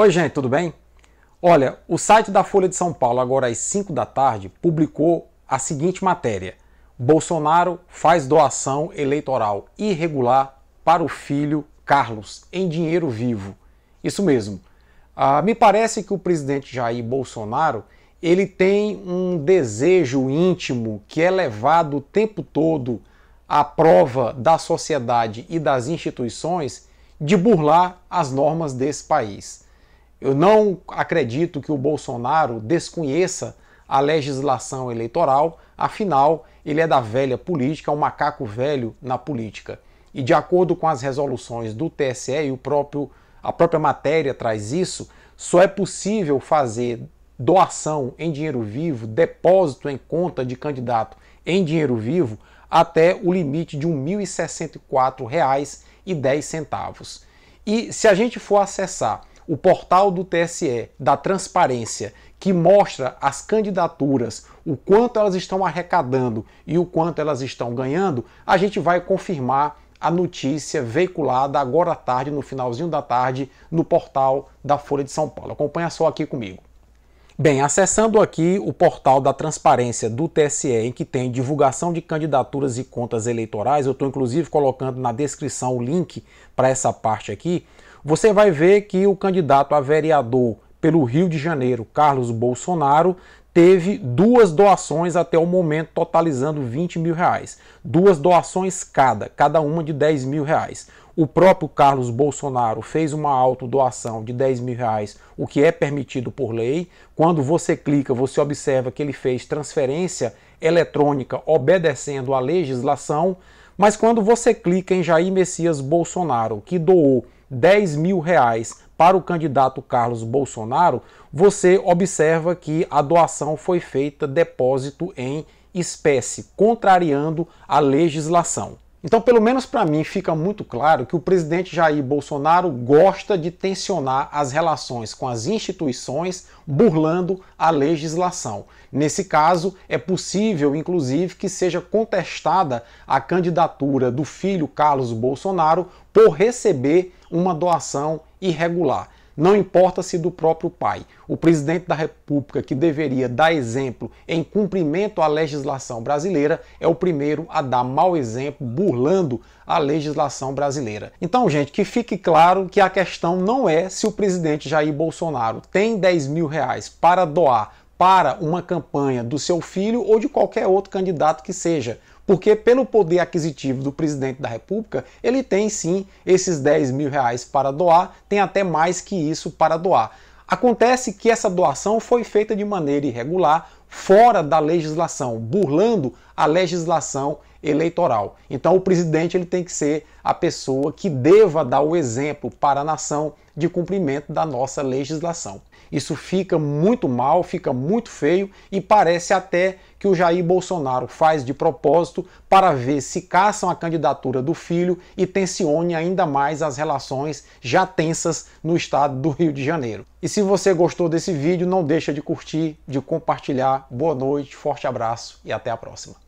Oi, gente, tudo bem? Olha, o site da Folha de São Paulo, agora às 5 da tarde, publicou a seguinte matéria: Bolsonaro faz doação eleitoral irregular para o filho Carlos em dinheiro vivo. Isso mesmo. Ah, me parece que o presidente Jair Bolsonaro ele tem um desejo íntimo que é levado o tempo todo à prova da sociedade e das instituições de burlar as normas desse país. Eu não acredito que o Bolsonaro desconheça a legislação eleitoral, afinal, ele é da velha política, é um macaco velho na política. E de acordo com as resoluções do TSE e o próprio, a própria matéria traz isso, só é possível fazer doação em dinheiro vivo, depósito em conta de candidato em dinheiro vivo, até o limite de R$ 1.064,10. E se a gente for acessar o portal do TSE da transparência, que mostra as candidaturas, o quanto elas estão arrecadando e o quanto elas estão ganhando, a gente vai confirmar a notícia veiculada agora à tarde, no finalzinho da tarde, no portal da Folha de São Paulo. Acompanha só aqui comigo. Bem, acessando aqui o portal da transparência do TSE, em que tem divulgação de candidaturas e contas eleitorais, eu estou inclusive colocando na descrição o link para essa parte aqui. Você vai ver que o candidato a vereador pelo Rio de Janeiro, Carlos Bolsonaro, teve duas doações até o momento, totalizando 20 mil reais. Duas doações cada, cada uma de 10 mil reais. O próprio Carlos Bolsonaro fez uma autodoação de 10 mil reais, o que é permitido por lei. Quando você clica, você observa que ele fez transferência eletrônica obedecendo à legislação. Mas quando você clica em Jair Messias Bolsonaro, que doou 10 mil reais para o candidato Carlos Bolsonaro, você observa que a doação foi feita depósito em espécie, contrariando a legislação. Então, pelo menos para mim, fica muito claro que o presidente Jair Bolsonaro gosta de tensionar as relações com as instituições, burlando a legislação. Nesse caso, é possível, inclusive, que seja contestada a candidatura do filho Carlos Bolsonaro por receber uma doação irregular não importa se do próprio pai. O presidente da República, que deveria dar exemplo em cumprimento à legislação brasileira, é o primeiro a dar mau exemplo, burlando a legislação brasileira. Então, gente, que fique claro que a questão não é se o presidente Jair Bolsonaro tem 10 mil reais para doar para uma campanha do seu filho ou de qualquer outro candidato que seja. Porque, pelo poder aquisitivo do presidente da República, ele tem sim esses 10 mil reais para doar, tem até mais que isso para doar. Acontece que essa doação foi feita de maneira irregular, fora da legislação, burlando a legislação eleitoral. Então o presidente ele tem que ser a pessoa que deva dar o exemplo para a nação de cumprimento da nossa legislação. Isso fica muito mal, fica muito feio e parece até que o Jair Bolsonaro faz de propósito para ver se caçam a candidatura do filho e tensione ainda mais as relações já tensas no estado do Rio de Janeiro. E se você gostou desse vídeo, não deixa de curtir, de compartilhar. Boa noite, forte abraço e até a próxima.